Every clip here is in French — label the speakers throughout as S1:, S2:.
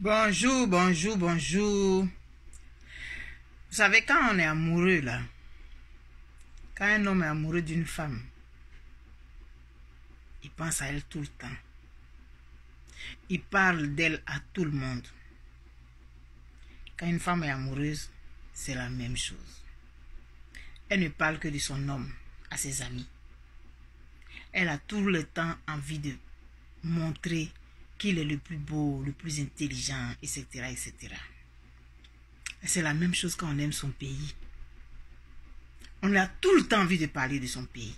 S1: Bonjour, bonjour, bonjour. Vous savez, quand on est amoureux, là, quand un homme est amoureux d'une femme, il pense à elle tout le temps. Il parle d'elle à tout le monde. Quand une femme est amoureuse, c'est la même chose. Elle ne parle que de son homme à ses amis. Elle a tout le temps envie de montrer qu'il est le plus beau, le plus intelligent, etc. etc. C'est la même chose quand on aime son pays. On a tout le temps envie de parler de son pays.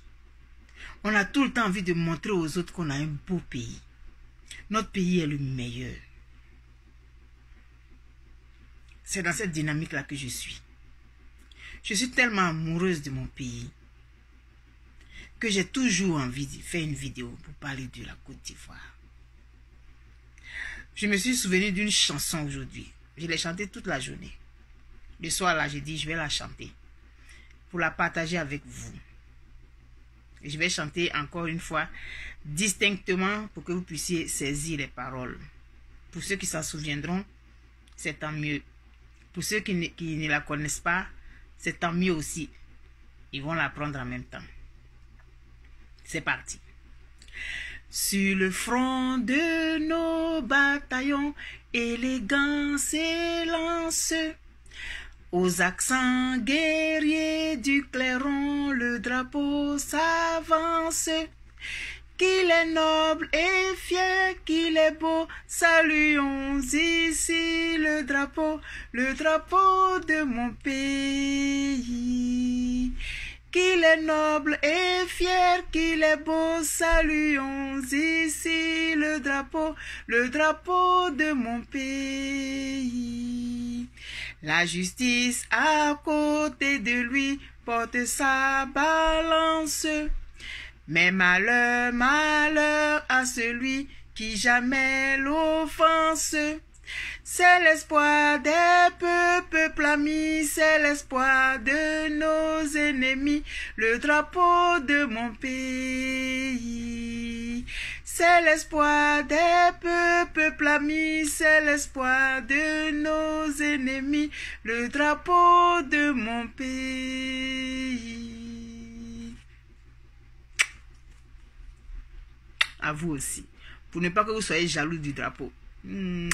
S1: On a tout le temps envie de montrer aux autres qu'on a un beau pays. Notre pays est le meilleur. C'est dans cette dynamique-là que je suis. Je suis tellement amoureuse de mon pays que j'ai toujours envie de faire une vidéo pour parler de la Côte d'Ivoire. Je me suis souvenu d'une chanson aujourd'hui. Je l'ai chantée toute la journée. Le soir, là, j'ai dit, je vais la chanter pour la partager avec vous. je vais chanter encore une fois distinctement pour que vous puissiez saisir les paroles. Pour ceux qui s'en souviendront, c'est tant mieux. Pour ceux qui ne, qui ne la connaissent pas, c'est tant mieux aussi. Ils vont l'apprendre en même temps. C'est parti. Sur le front de
S2: bataillon, élégant s'élance. Aux accents guerriers du clairon, le drapeau s'avance. Qu'il est noble et fier, qu'il est beau, saluons ici le drapeau, le drapeau de mon pays noble et fier, qu'il est beau, saluons ici le drapeau, le drapeau de mon pays. La justice à côté de lui porte sa balance. Mais malheur, malheur à celui qui jamais l'offense. C'est l'espoir des peuples amis, c'est l'espoir de nos ennemis le drapeau de mon pays. C'est l'espoir des peuples amis, c'est l'espoir de nos ennemis, le drapeau
S1: de mon pays. À vous aussi, pour ne pas que vous soyez jaloux du drapeau. Mmh.